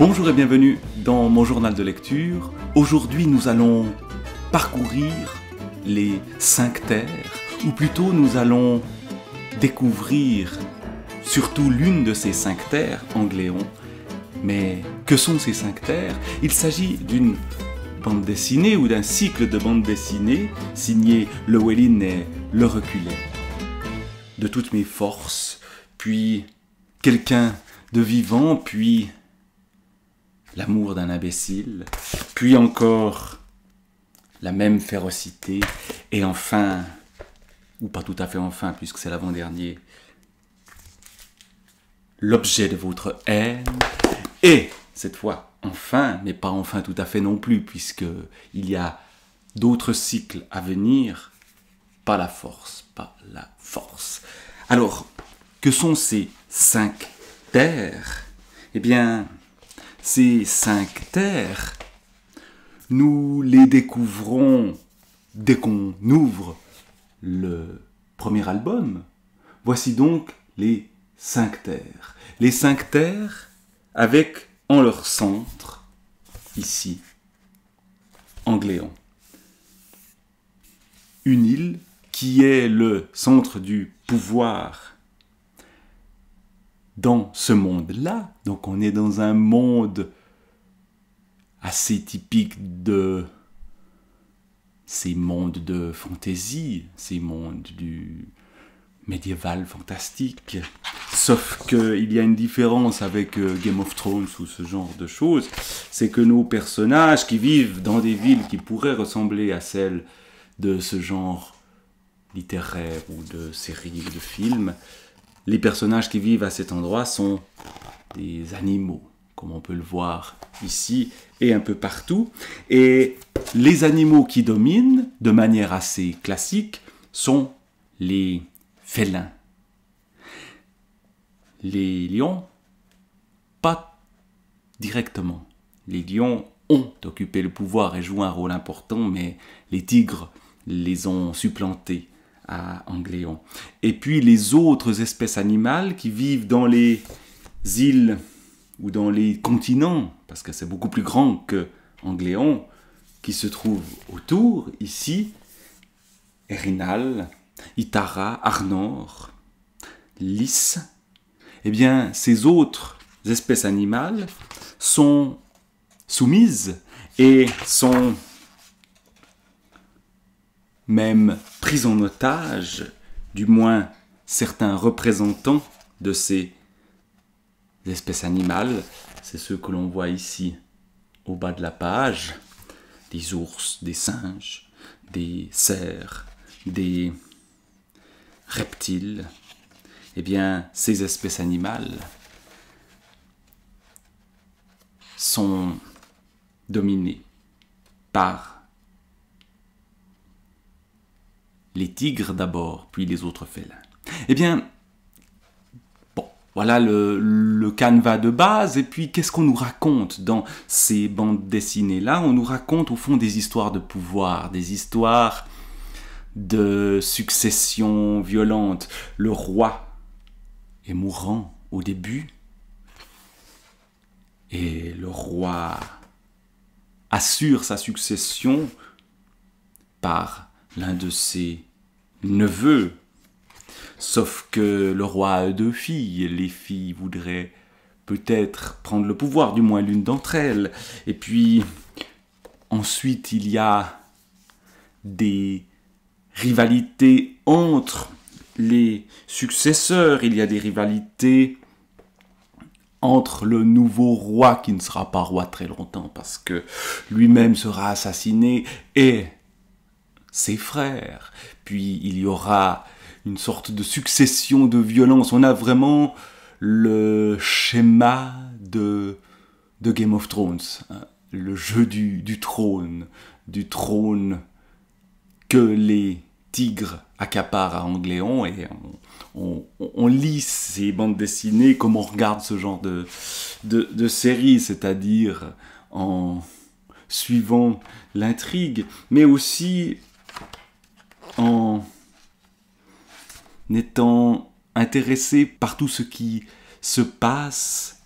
Bonjour et bienvenue dans mon journal de lecture. Aujourd'hui, nous allons parcourir les cinq terres, ou plutôt nous allons découvrir surtout l'une de ces cinq terres, Angléon. Mais que sont ces cinq terres Il s'agit d'une bande dessinée ou d'un cycle de bande dessinée signé Wellin et Le Reculé. De toutes mes forces, puis quelqu'un de vivant, puis l'amour d'un imbécile, puis encore la même férocité, et enfin, ou pas tout à fait enfin, puisque c'est l'avant-dernier, l'objet de votre haine, et cette fois, enfin, mais pas enfin tout à fait non plus, puisque il y a d'autres cycles à venir, pas la force, pas la force. Alors, que sont ces cinq terres Eh bien, ces cinq terres, nous les découvrons dès qu'on ouvre le premier album. Voici donc les cinq terres. Les cinq terres avec en leur centre, ici, Angléon. Une île qui est le centre du pouvoir dans ce monde-là, donc on est dans un monde assez typique de ces mondes de fantaisie, ces mondes du médiéval fantastique. Sauf qu'il y a une différence avec euh, Game of Thrones ou ce genre de choses, c'est que nos personnages qui vivent dans des villes qui pourraient ressembler à celles de ce genre littéraire ou de série, de films, les personnages qui vivent à cet endroit sont des animaux, comme on peut le voir ici et un peu partout. Et les animaux qui dominent, de manière assez classique, sont les félins. Les lions, pas directement. Les lions ont occupé le pouvoir et jouent un rôle important, mais les tigres les ont supplantés. Angléon. Et puis les autres espèces animales qui vivent dans les îles ou dans les continents, parce que c'est beaucoup plus grand que Angléon, qui se trouve autour, ici, Erinal, Itara, Arnor, Lys, et eh bien, ces autres espèces animales sont soumises et sont même pris en otage, du moins certains représentants de ces espèces animales. C'est ceux que l'on voit ici au bas de la page. Des ours, des singes, des cerfs, des reptiles. Eh bien, ces espèces animales sont dominées par les tigres d'abord, puis les autres félins. Eh bien, bon, voilà le, le canevas de base, et puis qu'est-ce qu'on nous raconte dans ces bandes dessinées-là On nous raconte au fond des histoires de pouvoir, des histoires de succession violente. Le roi est mourant au début, et le roi assure sa succession par l'un de ses veut, Sauf que le roi a deux filles, les filles voudraient peut-être prendre le pouvoir, du moins l'une d'entre elles. Et puis, ensuite, il y a des rivalités entre les successeurs, il y a des rivalités entre le nouveau roi qui ne sera pas roi très longtemps parce que lui-même sera assassiné et ses frères. Puis il y aura une sorte de succession de violences. On a vraiment le schéma de, Game of Thrones, hein. le jeu du, trône, du trône que les tigres accaparent à Angléon et on, lit ces bandes dessinées comme on regarde ce genre de, de série, c'est-à-dire en suivant l'intrigue, mais aussi en étant intéressé par tout ce qui se passe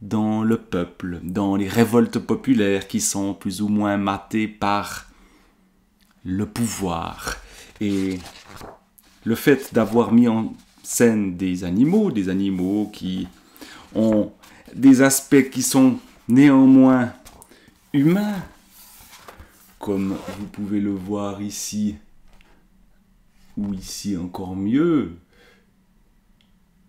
dans le peuple, dans les révoltes populaires qui sont plus ou moins matées par le pouvoir. Et le fait d'avoir mis en scène des animaux, des animaux qui ont des aspects qui sont néanmoins humains, comme vous pouvez le voir ici, ou ici encore mieux,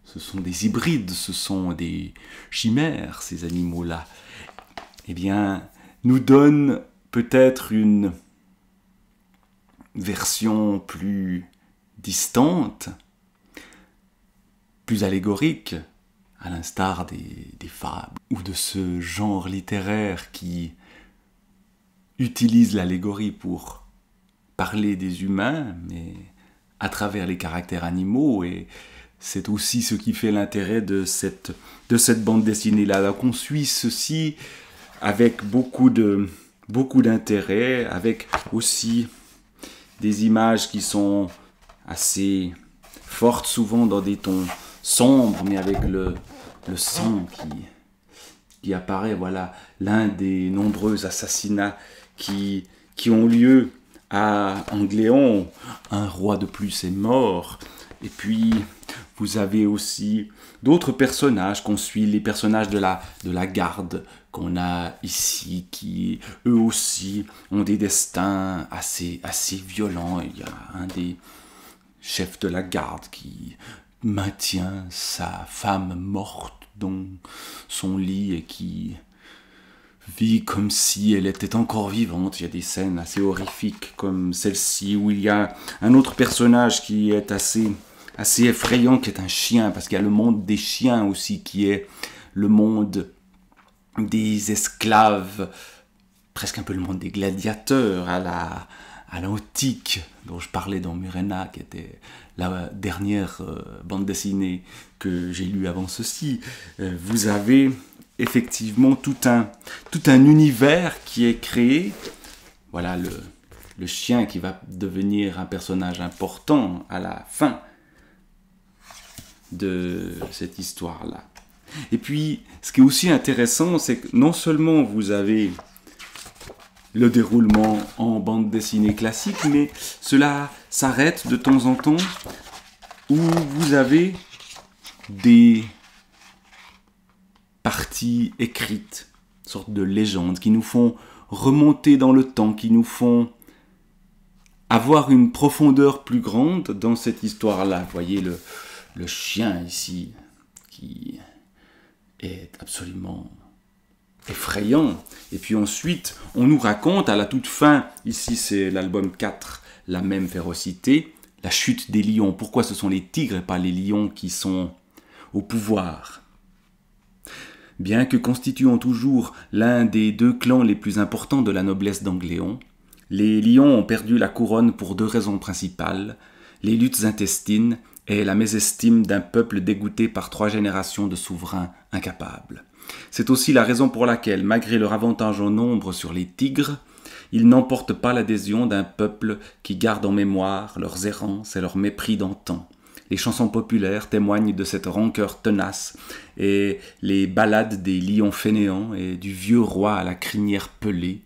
ce sont des hybrides, ce sont des chimères, ces animaux-là, eh bien, nous donnent peut-être une version plus distante, plus allégorique, à l'instar des, des fables ou de ce genre littéraire qui utilise l'allégorie pour parler des humains, mais à travers les caractères animaux, et c'est aussi ce qui fait l'intérêt de cette, de cette bande dessinée-là. Donc on suit ceci avec beaucoup de beaucoup d'intérêt, avec aussi des images qui sont assez fortes, souvent dans des tons sombres, mais avec le, le sang qui, qui apparaît. Voilà l'un des nombreux assassinats qui, qui ont lieu à Angléon. Un roi de plus est mort. Et puis, vous avez aussi d'autres personnages qu'on suit, les personnages de la, de la garde qu'on a ici, qui eux aussi ont des destins assez, assez violents. Il y a un des chefs de la garde qui maintient sa femme morte dans son lit et qui vit comme si elle était encore vivante. Il y a des scènes assez horrifiques comme celle-ci où il y a un autre personnage qui est assez, assez effrayant, qui est un chien, parce qu'il y a le monde des chiens aussi qui est le monde des esclaves, presque un peu le monde des gladiateurs à la, à dont je parlais dans Murena, qui était la dernière euh, bande dessinée que j'ai lue avant ceci, euh, vous avez effectivement tout un, tout un univers qui est créé. Voilà le, le chien qui va devenir un personnage important à la fin de cette histoire-là. Et puis, ce qui est aussi intéressant, c'est que non seulement vous avez le déroulement en bande dessinée classique, mais cela s'arrête de temps en temps où vous avez des parties écrites, sorte de légendes qui nous font remonter dans le temps, qui nous font avoir une profondeur plus grande dans cette histoire-là. Vous voyez le chien ici qui est absolument effrayant. Et puis ensuite, on nous raconte à la toute fin, ici c'est l'album 4, La même férocité, la chute des lions. Pourquoi ce sont les tigres et pas les lions qui sont au pouvoir Bien que constituant toujours l'un des deux clans les plus importants de la noblesse d'Angléon, les lions ont perdu la couronne pour deux raisons principales, les luttes intestines et la mésestime d'un peuple dégoûté par trois générations de souverains incapables. C'est aussi la raison pour laquelle, malgré leur avantage en nombre sur les tigres, ils n'emportent pas l'adhésion d'un peuple qui garde en mémoire leurs errances et leur mépris d'antan. Les chansons populaires témoignent de cette rancœur tenace, et les ballades des lions fainéants et du vieux roi à la crinière pelée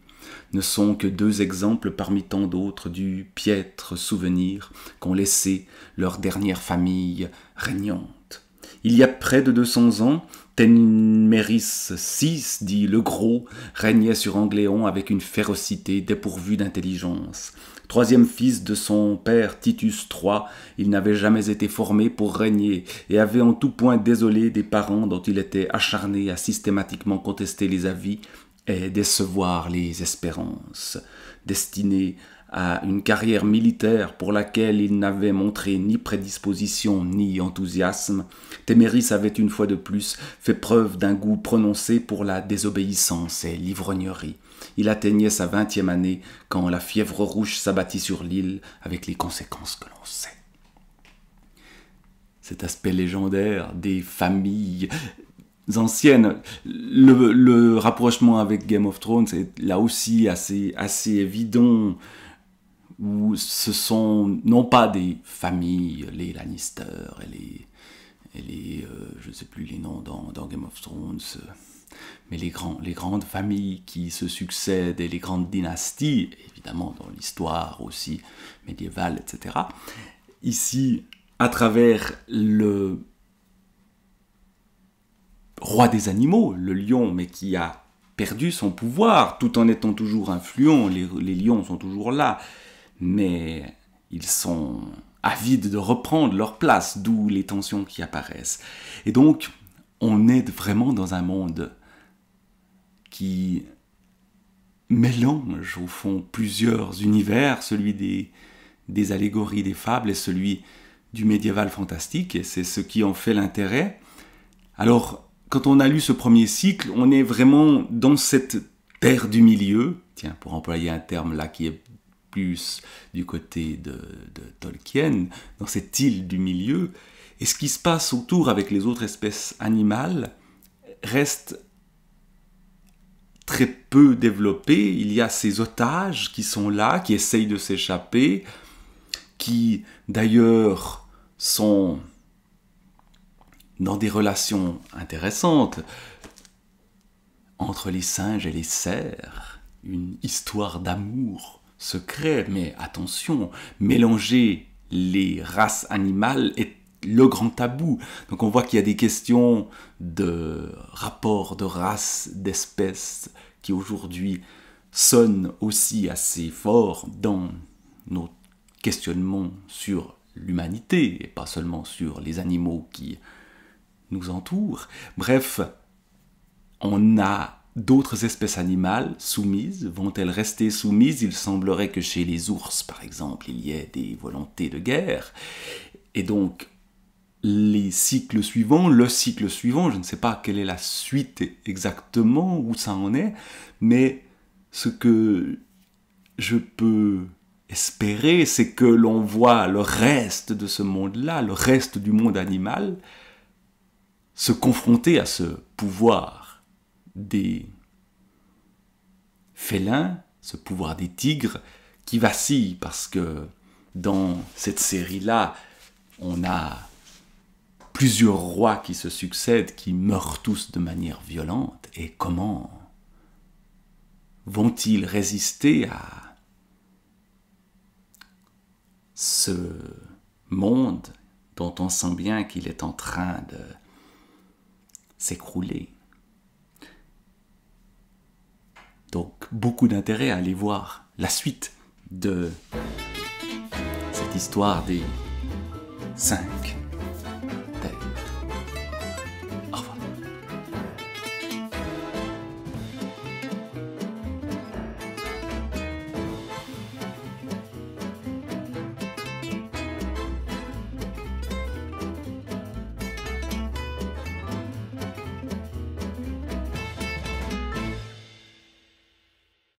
ne sont que deux exemples parmi tant d'autres du piètre souvenir qu'ont laissé leur dernière famille régnante. Il y a près de 200 ans, Ténéris VI, dit le Gros, régnait sur Angléon avec une férocité dépourvue d'intelligence. Troisième fils de son père Titus III, il n'avait jamais été formé pour régner et avait en tout point désolé des parents dont il était acharné à systématiquement contester les avis et décevoir les espérances. Destiné à une carrière militaire pour laquelle il n'avait montré ni prédisposition ni enthousiasme, Téméris avait une fois de plus fait preuve d'un goût prononcé pour la désobéissance et l'ivrognerie. Il atteignait sa vingtième année quand la fièvre rouge s'abattit sur l'île avec les conséquences que l'on sait. Cet aspect légendaire des familles anciennes. Le, rapprochement avec Game of Thrones est là aussi assez évident où ce sont non pas des familles, les Lannister et les, les euh, je ne sais plus les noms dans, Game of Thrones, mais les, grandes familles qui se succèdent et les grandes dynasties, évidemment dans l'histoire aussi médiévale, etc. Ici, à travers le roi des animaux, le lion, mais qui a perdu son pouvoir tout en étant toujours influent, les lions sont toujours là, mais ils sont avides de reprendre leur place, d'où les tensions qui apparaissent. Et donc, on est vraiment dans un monde qui mélange au fond plusieurs univers, celui des, allégories, des fables et celui du médiéval fantastique, et c'est ce qui en fait l'intérêt. Alors, quand on a lu ce premier cycle, on est vraiment dans cette terre du milieu, tiens, pour employer un terme là qui est du côté de, de Tolkien, dans cette île du milieu, et ce qui se passe autour avec les autres espèces animales reste très peu développé. Il y a ces otages qui sont là, qui essayent de s'échapper, qui d'ailleurs sont dans des relations intéressantes entre les singes et les cerfs, une histoire d'amour secret, mais attention, mélanger les races animales est le grand tabou. Donc on voit qu'il y a des questions de rapport, de races, d'espèces qui aujourd'hui sonnent aussi assez fort dans nos questionnements sur l'humanité et pas seulement sur les animaux qui nous entourent. Bref, on a D'autres espèces animales soumises vont-elles rester soumises Il semblerait que chez les ours, par exemple, il y ait des volontés de guerre. Et donc, les cycles suivants, le cycle suivant, je ne sais pas quelle est la suite exactement, où ça en est, mais ce que je peux espérer, c'est que l'on voit le reste de ce monde-là, le reste du monde animal, se confronter à ce pouvoir des félins, ce pouvoir des tigres, qui vacille parce que dans cette série-là, on a plusieurs rois qui se succèdent, qui meurent tous de manière violente. Et comment vont-ils résister à ce monde dont on sent bien qu'il est en train de s'écrouler Donc beaucoup d'intérêt à aller voir la suite de cette histoire des 5.